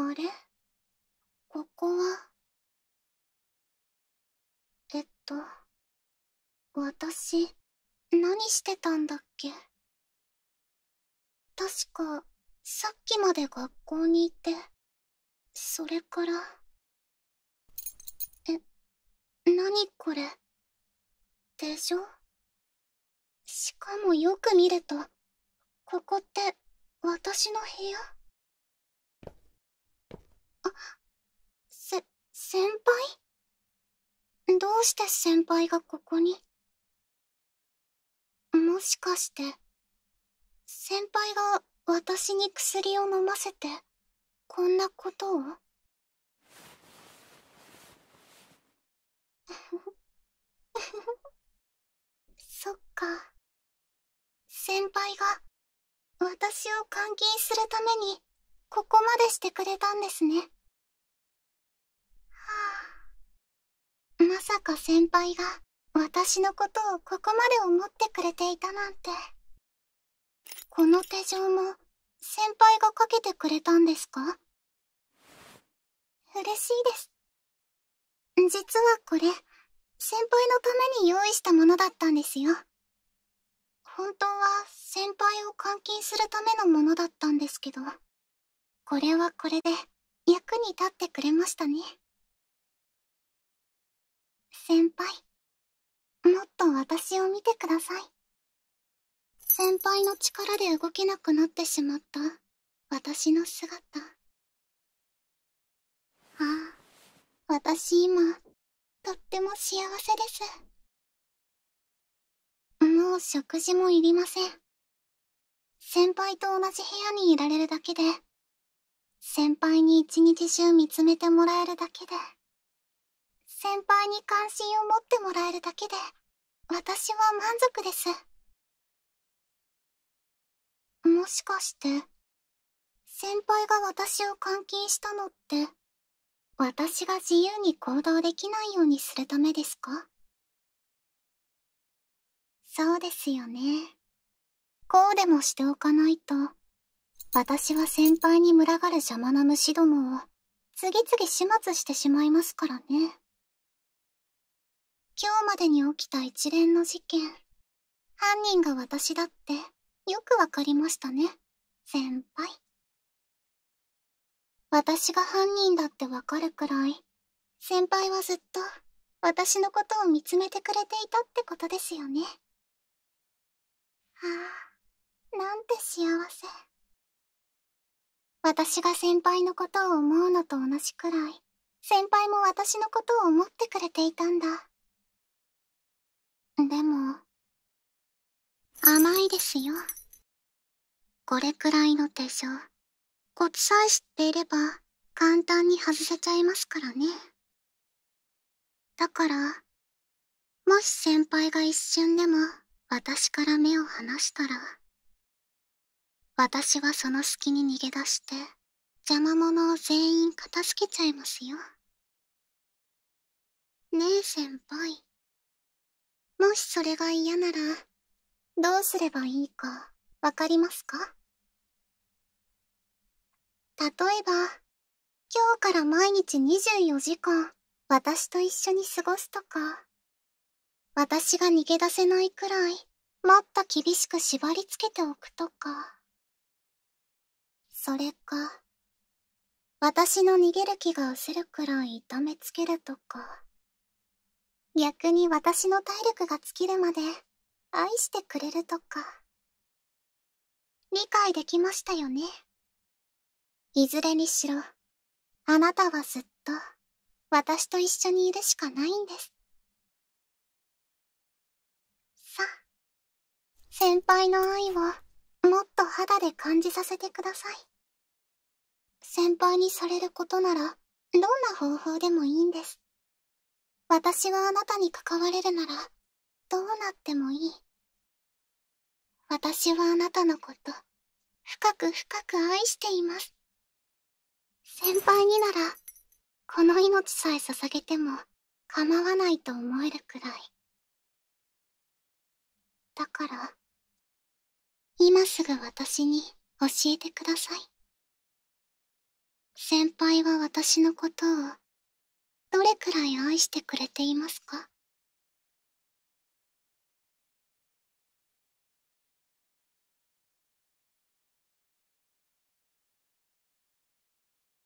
あれここはえっと私何してたんだっけ確かさっきまで学校にいてそれからえ何これでしょしかもよく見るとここって私の部屋せ、先輩どうして先輩がここにもしかして、先輩が私に薬を飲ませて、こんなことを そっか。先輩が、私を監禁するために、ここまでしてくれたんですね。まさか先輩が私のことをここまで思ってくれていたなんてこの手錠も先輩がかけてくれたんですか嬉しいです実はこれ先輩のために用意したものだったんですよ本当は先輩を監禁するためのものだったんですけどこれはこれで役に立ってくれましたね先輩もっと私を見てください先輩の力で動けなくなってしまった私の姿ああ私今とっても幸せですもう食事もいりません先輩と同じ部屋にいられるだけで先輩に一日中見つめてもらえるだけで先輩に関心を持ってもらえるだけで私は満足ですもしかして先輩が私を監禁したのって私が自由に行動できないようにするためですかそうですよねこうでもしておかないと私は先輩に群がる邪魔な虫どもを次々始末してしまいますからね。今日までに起きた一連の事件犯人が私だってよくわかりましたね先輩私が犯人だってわかるくらい先輩はずっと私のことを見つめてくれていたってことですよねああなんて幸せ私が先輩のことを思うのと同じくらい先輩も私のことを思ってくれていたんだでも甘いですよこれくらいの手錠コツさえ知っていれば簡単に外せちゃいますからねだからもし先輩が一瞬でも私から目を離したら私はその隙に逃げ出して邪魔者を全員片付けちゃいますよねえ先輩しそれが嫌ならどうすればいいかわかりますか例えば今日から毎日24時間私と一緒に過ごすとか私が逃げ出せないくらいもっと厳しく縛りつけておくとかそれか私の逃げる気がうせるくらい痛めつけるとか逆に私の体力が尽きるまで愛してくれるとか理解できましたよねいずれにしろあなたはずっと私と一緒にいるしかないんですさあ先輩の愛をもっと肌で感じさせてください先輩にされることならどんな方法でもいいんです私はあなたに関われるならどうなってもいい私はあなたのこと深く深く愛しています先輩にならこの命さえ捧げても構わないと思えるくらいだから今すぐ私に教えてください先輩は私のことをどれくらい愛してくれていますか